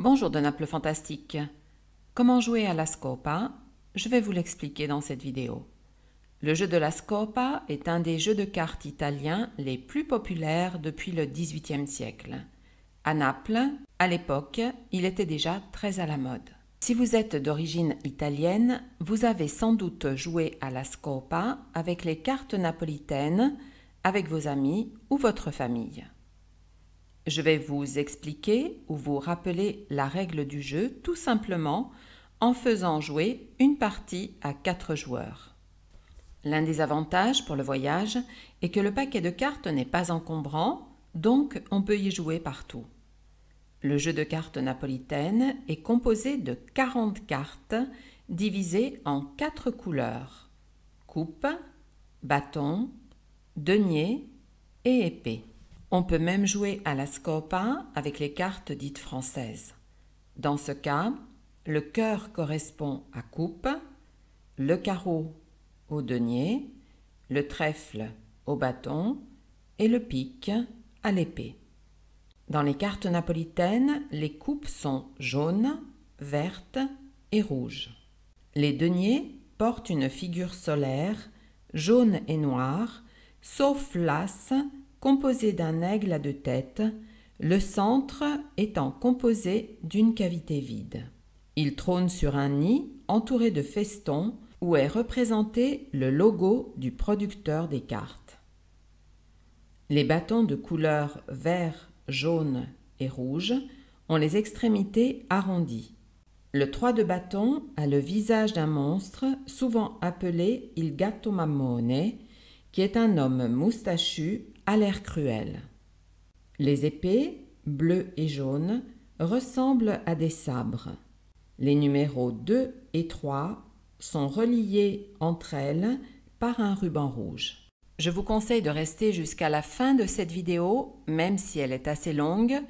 Bonjour de Naples Fantastique. Comment jouer à la Scopa Je vais vous l'expliquer dans cette vidéo. Le jeu de la Scopa est un des jeux de cartes italiens les plus populaires depuis le XVIIIe siècle. À Naples, à l'époque, il était déjà très à la mode. Si vous êtes d'origine italienne, vous avez sans doute joué à la Scopa avec les cartes napolitaines, avec vos amis ou votre famille. Je vais vous expliquer ou vous rappeler la règle du jeu tout simplement en faisant jouer une partie à quatre joueurs. L'un des avantages pour le voyage est que le paquet de cartes n'est pas encombrant, donc on peut y jouer partout. Le jeu de cartes napolitaine est composé de 40 cartes divisées en quatre couleurs coupe, bâton, denier et épée. On peut même jouer à la scopa avec les cartes dites françaises. Dans ce cas, le cœur correspond à coupe, le carreau au denier, le trèfle au bâton et le pic à l'épée. Dans les cartes napolitaines, les coupes sont jaunes, vertes et rouges. Les deniers portent une figure solaire, jaune et noire, sauf l'as composé d'un aigle à deux têtes, le centre étant composé d'une cavité vide. Il trône sur un nid entouré de festons où est représenté le logo du producteur des cartes. Les bâtons de couleur vert, jaune et rouge ont les extrémités arrondies. Le trois de bâton a le visage d'un monstre, souvent appelé il gatto qui est un homme moustachu à l'air cruel. Les épées, bleues et jaunes, ressemblent à des sabres. Les numéros 2 et 3 sont reliés entre elles par un ruban rouge. Je vous conseille de rester jusqu'à la fin de cette vidéo, même si elle est assez longue,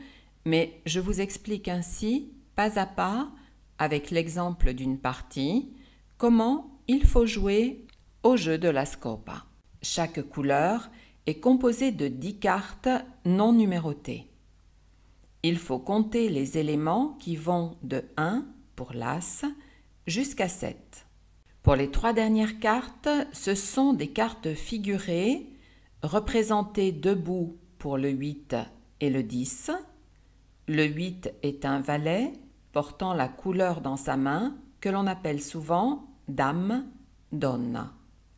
mais je vous explique ainsi, pas à pas, avec l'exemple d'une partie, comment il faut jouer au jeu de la scopa. Chaque couleur est composé de 10 cartes non numérotées. Il faut compter les éléments qui vont de 1 pour l'As jusqu'à 7. Pour les trois dernières cartes, ce sont des cartes figurées représentées debout pour le 8 et le 10. Le 8 est un valet portant la couleur dans sa main que l'on appelle souvent dame, Donne.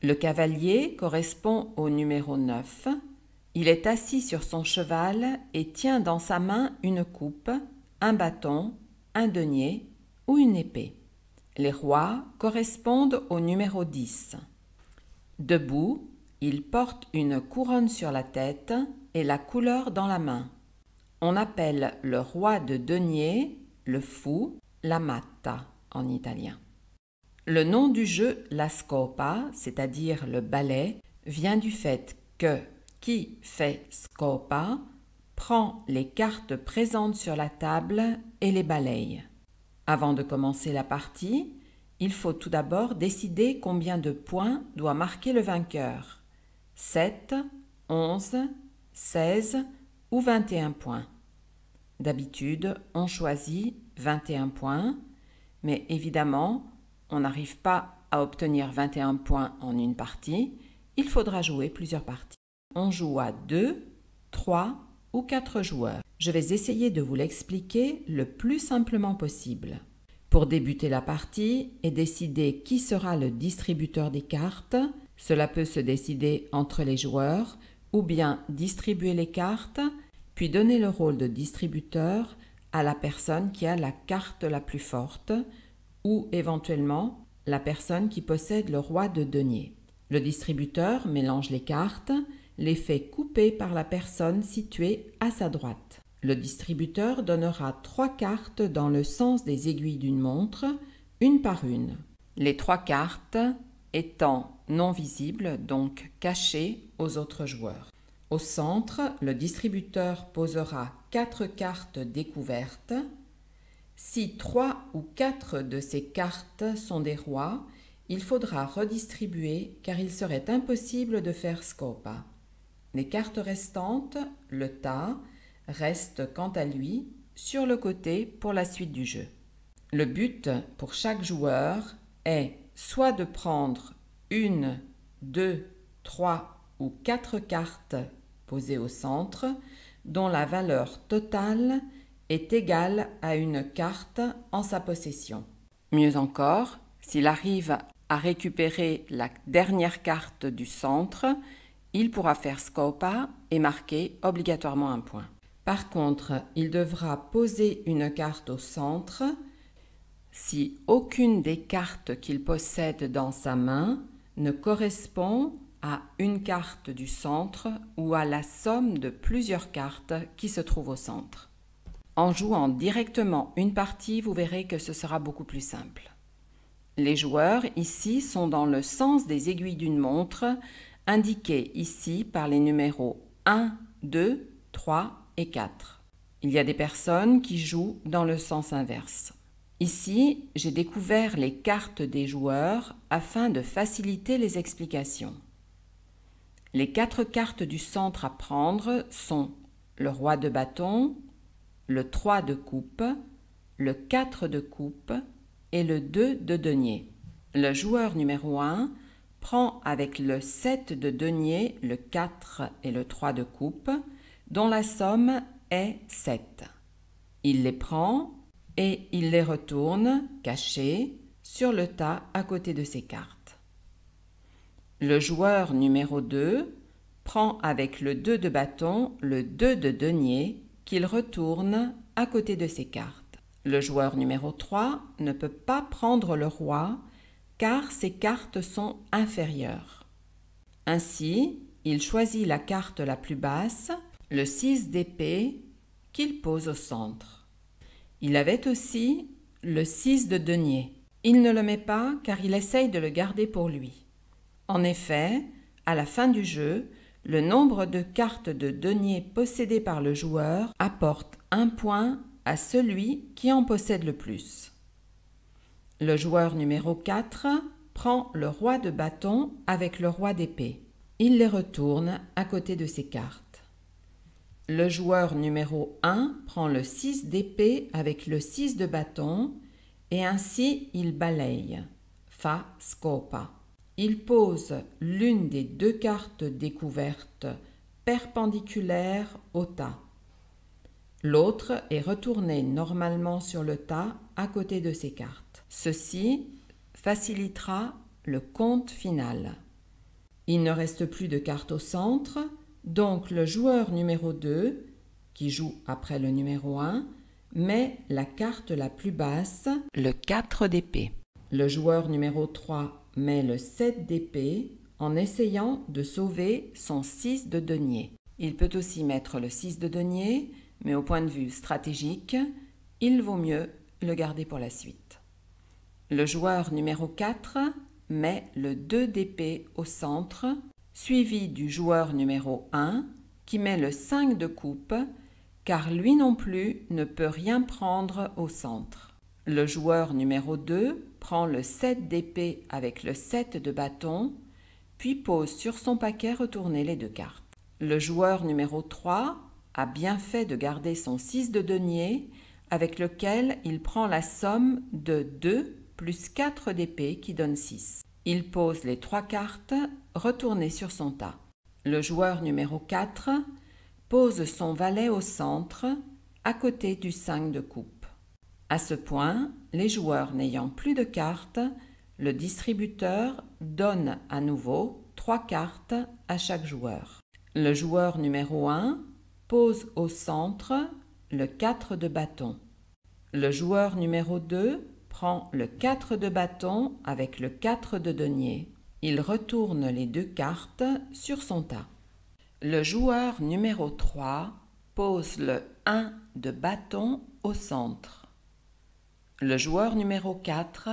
Le cavalier correspond au numéro 9. Il est assis sur son cheval et tient dans sa main une coupe, un bâton, un denier ou une épée. Les rois correspondent au numéro 10. Debout, il porte une couronne sur la tête et la couleur dans la main. On appelle le roi de denier le fou la matta en italien. Le nom du jeu, la scopa, c'est-à-dire le ballet, vient du fait que qui fait scopa prend les cartes présentes sur la table et les balaye. Avant de commencer la partie, il faut tout d'abord décider combien de points doit marquer le vainqueur. 7, 11, 16 ou 21 points. D'habitude, on choisit 21 points, mais évidemment, on n'arrive pas à obtenir 21 points en une partie, il faudra jouer plusieurs parties. On joue à 2, 3 ou 4 joueurs. Je vais essayer de vous l'expliquer le plus simplement possible. Pour débuter la partie et décider qui sera le distributeur des cartes, cela peut se décider entre les joueurs ou bien distribuer les cartes, puis donner le rôle de distributeur à la personne qui a la carte la plus forte, ou éventuellement la personne qui possède le roi de denier. Le distributeur mélange les cartes, les fait couper par la personne située à sa droite. Le distributeur donnera trois cartes dans le sens des aiguilles d'une montre, une par une. Les trois cartes étant non visibles, donc cachées aux autres joueurs. Au centre, le distributeur posera quatre cartes découvertes si trois ou quatre de ces cartes sont des rois, il faudra redistribuer car il serait impossible de faire scopa. Les cartes restantes, le tas, restent quant à lui sur le côté pour la suite du jeu. Le but pour chaque joueur est soit de prendre une, deux, trois ou quatre cartes posées au centre dont la valeur totale est égal à une carte en sa possession. Mieux encore, s'il arrive à récupérer la dernière carte du centre, il pourra faire scopa et marquer obligatoirement un point. Par contre, il devra poser une carte au centre si aucune des cartes qu'il possède dans sa main ne correspond à une carte du centre ou à la somme de plusieurs cartes qui se trouvent au centre. En jouant directement une partie, vous verrez que ce sera beaucoup plus simple. Les joueurs ici sont dans le sens des aiguilles d'une montre, indiquées ici par les numéros 1, 2, 3 et 4. Il y a des personnes qui jouent dans le sens inverse. Ici, j'ai découvert les cartes des joueurs afin de faciliter les explications. Les quatre cartes du centre à prendre sont le roi de bâton, le 3 de coupe, le 4 de coupe et le 2 de denier. Le joueur numéro 1 prend avec le 7 de denier le 4 et le 3 de coupe, dont la somme est 7. Il les prend et il les retourne, cachés, sur le tas à côté de ses cartes. Le joueur numéro 2 prend avec le 2 de bâton le 2 de denier qu'il retourne à côté de ses cartes. Le joueur numéro 3 ne peut pas prendre le roi car ses cartes sont inférieures. Ainsi, il choisit la carte la plus basse, le 6 d'épée, qu'il pose au centre. Il avait aussi le 6 de denier. Il ne le met pas car il essaye de le garder pour lui. En effet, à la fin du jeu, le nombre de cartes de deniers possédées par le joueur apporte un point à celui qui en possède le plus. Le joueur numéro 4 prend le roi de bâton avec le roi d'épée. Il les retourne à côté de ses cartes. Le joueur numéro 1 prend le 6 d'épée avec le 6 de bâton et ainsi il balaye. Fa scopa. Il pose l'une des deux cartes découvertes perpendiculaire au tas. L'autre est retournée normalement sur le tas à côté de ses cartes. Ceci facilitera le compte final. Il ne reste plus de cartes au centre, donc le joueur numéro 2, qui joue après le numéro 1, met la carte la plus basse, le 4 d'épée. Le joueur numéro 3 met le 7 d'épée en essayant de sauver son 6 de denier. Il peut aussi mettre le 6 de denier, mais au point de vue stratégique, il vaut mieux le garder pour la suite. Le joueur numéro 4 met le 2 d'épée au centre, suivi du joueur numéro 1 qui met le 5 de coupe, car lui non plus ne peut rien prendre au centre. Le joueur numéro 2 prend le 7 d'épée avec le 7 de bâton, puis pose sur son paquet retourné les deux cartes. Le joueur numéro 3 a bien fait de garder son 6 de denier avec lequel il prend la somme de 2 plus 4 d'épée qui donne 6. Il pose les trois cartes retournées sur son tas. Le joueur numéro 4 pose son valet au centre à côté du 5 de coupe. À ce point, les joueurs n'ayant plus de cartes, le distributeur donne à nouveau trois cartes à chaque joueur. Le joueur numéro 1 pose au centre le 4 de bâton. Le joueur numéro 2 prend le 4 de bâton avec le 4 de denier. Il retourne les deux cartes sur son tas. Le joueur numéro 3 pose le 1 de bâton au centre. Le joueur numéro 4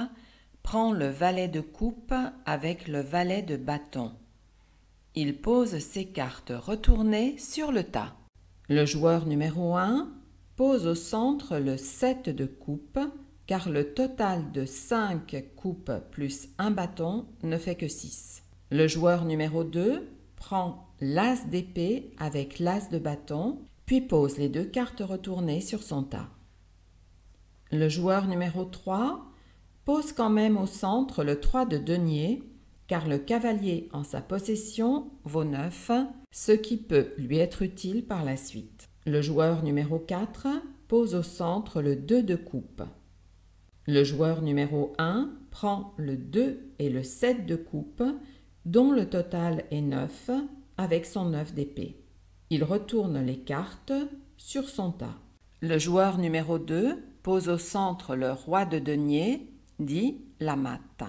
prend le valet de coupe avec le valet de bâton. Il pose ses cartes retournées sur le tas. Le joueur numéro 1 pose au centre le 7 de coupe car le total de 5 coupes plus un bâton ne fait que 6. Le joueur numéro 2 prend l'as d'épée avec l'as de bâton puis pose les deux cartes retournées sur son tas. Le joueur numéro 3 pose quand même au centre le 3 de denier, car le cavalier en sa possession vaut 9, ce qui peut lui être utile par la suite. Le joueur numéro 4 pose au centre le 2 de coupe. Le joueur numéro 1 prend le 2 et le 7 de coupe, dont le total est 9, avec son 9 d'épée. Il retourne les cartes sur son tas. Le joueur numéro 2 pose au centre le roi de denier, dit la matte.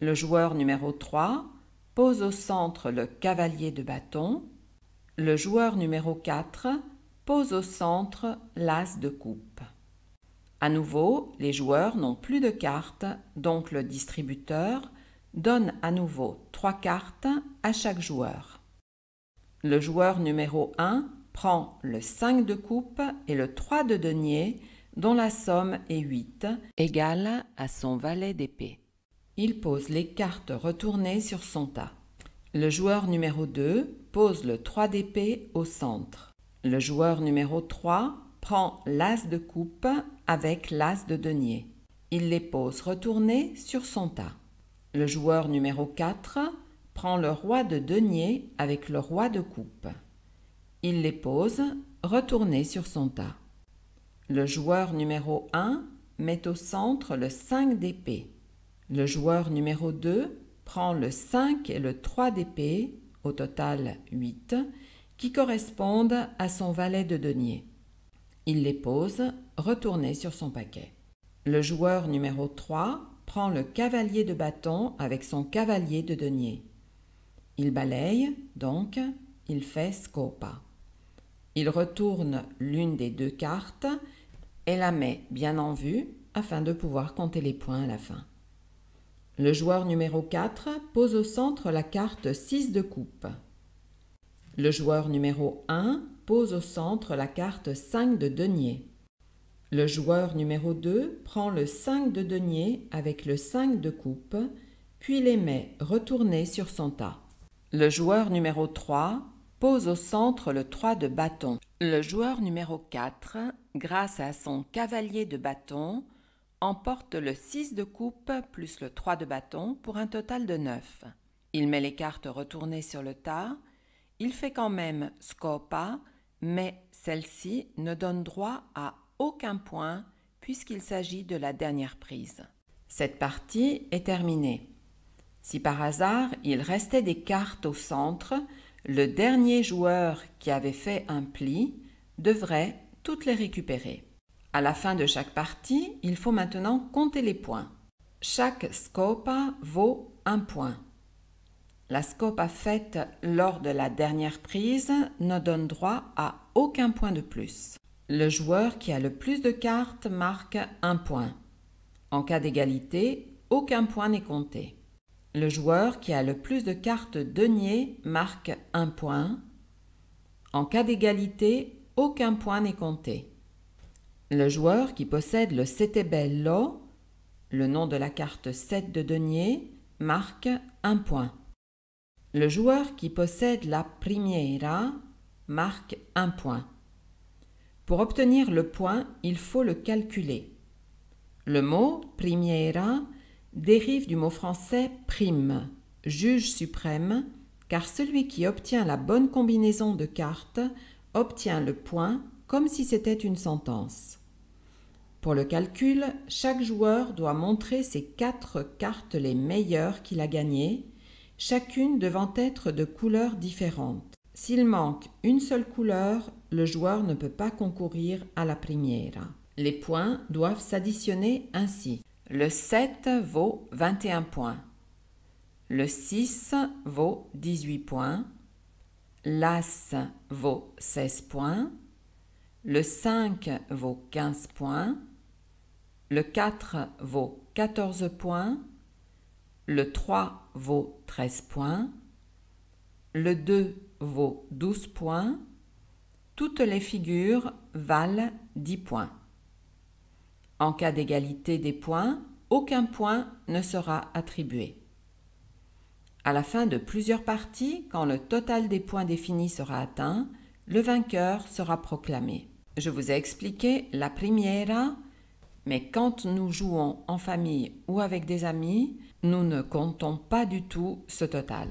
Le joueur numéro 3 pose au centre le cavalier de bâton. Le joueur numéro 4 pose au centre l'as de coupe. À nouveau, les joueurs n'ont plus de cartes, donc le distributeur donne à nouveau trois cartes à chaque joueur. Le joueur numéro 1 prend le 5 de coupe et le 3 de denier dont la somme est 8, égale à son valet d'épée. Il pose les cartes retournées sur son tas. Le joueur numéro 2 pose le 3 d'épée au centre. Le joueur numéro 3 prend l'as de coupe avec l'as de denier. Il les pose retournées sur son tas. Le joueur numéro 4 prend le roi de denier avec le roi de coupe. Il les pose retournées sur son tas. Le joueur numéro 1 met au centre le 5 d'épée. Le joueur numéro 2 prend le 5 et le 3 d'épée, au total 8, qui correspondent à son valet de denier. Il les pose, retournés sur son paquet. Le joueur numéro 3 prend le cavalier de bâton avec son cavalier de denier. Il balaye, donc il fait scopa. Il retourne l'une des deux cartes et la met bien en vue afin de pouvoir compter les points à la fin. Le joueur numéro 4 pose au centre la carte 6 de coupe. Le joueur numéro 1 pose au centre la carte 5 de denier. Le joueur numéro 2 prend le 5 de denier avec le 5 de coupe, puis les met retournés sur son tas. Le joueur numéro 3 pose au centre le 3 de bâton. Le joueur numéro 4 grâce à son cavalier de bâton, emporte le 6 de coupe plus le 3 de bâton pour un total de 9. Il met les cartes retournées sur le tas. Il fait quand même scopa, mais celle-ci ne donne droit à aucun point puisqu'il s'agit de la dernière prise. Cette partie est terminée. Si par hasard il restait des cartes au centre, le dernier joueur qui avait fait un pli devrait toutes les récupérer. À la fin de chaque partie, il faut maintenant compter les points. Chaque scopa vaut un point. La scopa faite lors de la dernière prise ne donne droit à aucun point de plus. Le joueur qui a le plus de cartes marque un point. En cas d'égalité, aucun point n'est compté. Le joueur qui a le plus de cartes deniers marque un point. En cas d'égalité, aucun point n'est compté. Le joueur qui possède le sette bello, le nom de la carte 7 de denier, marque un point. Le joueur qui possède la primiera marque un point. Pour obtenir le point, il faut le calculer. Le mot primiera dérive du mot français prime, juge suprême, car celui qui obtient la bonne combinaison de cartes obtient le point comme si c'était une sentence. Pour le calcul, chaque joueur doit montrer ses quatre cartes les meilleures qu'il a gagnées, chacune devant être de couleurs différentes. S'il manque une seule couleur, le joueur ne peut pas concourir à la première. Les points doivent s'additionner ainsi. Le 7 vaut 21 points. Le 6 vaut 18 points. L'As vaut 16 points. Le 5 vaut 15 points. Le 4 vaut 14 points. Le 3 vaut 13 points. Le 2 vaut 12 points. Toutes les figures valent 10 points. En cas d'égalité des points, aucun point ne sera attribué. À la fin de plusieurs parties, quand le total des points définis sera atteint, le vainqueur sera proclamé. Je vous ai expliqué la première, mais quand nous jouons en famille ou avec des amis, nous ne comptons pas du tout ce total.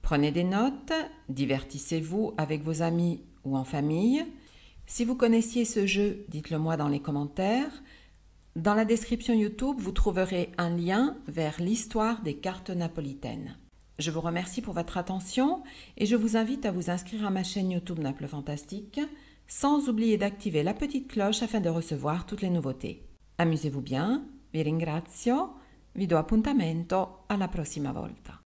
Prenez des notes, divertissez-vous avec vos amis ou en famille. Si vous connaissiez ce jeu, dites-le moi dans les commentaires. Dans la description YouTube, vous trouverez un lien vers l'histoire des cartes napolitaines. Je vous remercie pour votre attention et je vous invite à vous inscrire à ma chaîne YouTube Naples Fantastique, sans oublier d'activer la petite cloche afin de recevoir toutes les nouveautés. Amusez-vous bien, vi ringrazio, vi do appuntamento alla prossima volta.